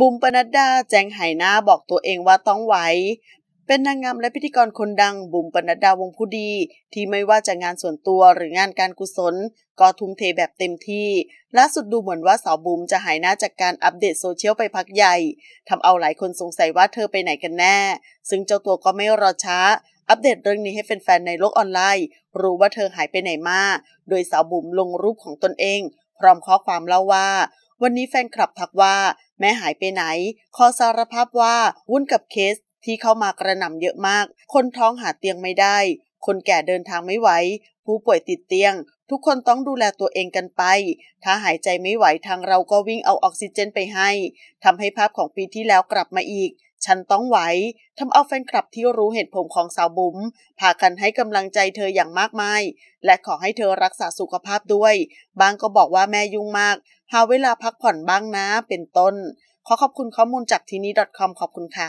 บุมปนัดดาแจงไหหน้าบอกตัวเองว่าต้องไหว เป็นนางงามและพิธีกรคนดังบุมปนัดดาวงผู้ดี ที่ไม่ว่าจะงานส่วนตัวหรืองานการกุศล ก็ทุ่มเทแบบเต็มที่ล่าสุดดูเหมือนว่าสาวบุมจะหายหน้าจากการอัปเดตโซเชียลไปพักใหญ่ทำเอาหลายคนสงสัยว่าเธอไปไหนกันแน่ ซึ่งเจ้าตัวก็ไม่รอช้า อัปเดตเรื่องนี้ให้แฟนๆในโลกออนไลน์ รู้ว่าเธอหายไปไหนมาโดยสาวบุ๋มลงรูปของตนเอง พร้อมข้อความเล่าว่าวันนี้แฟนคลับทักว่า แม่หายไปไหนขอสารภาพว่า วุ่นกับเคสที่เข้ามากระหน่ำเยอะมาก คนท้องหาเตียงไม่ได้ คนแก่เดินทางไม่ไหว ผู้ป่วยติดเตียง ทุกคนต้องดูแลตัวเองกันไป ถ้าหายใจไม่ไหวทางเราก็วิ่งเอาออกซิเจนไปให้ ทำให้ภาพของปีที่แล้วกลับมาอีกฉันต้องไหว ทำเอาแฟนคลับที่รู้เหตุผลของสาวบุ๋ม พากันให้กำลังใจเธออย่างมากมาย และขอให้เธอรักษาสุขภาพด้วย บางก็บอกว่าแม่ยุ่งมาก หาเวลาพักผ่อนบ้างนะ เป็นต้น ขอขอบคุณข้อมูลจากทีนี้ .com ขอบคุณค่ะ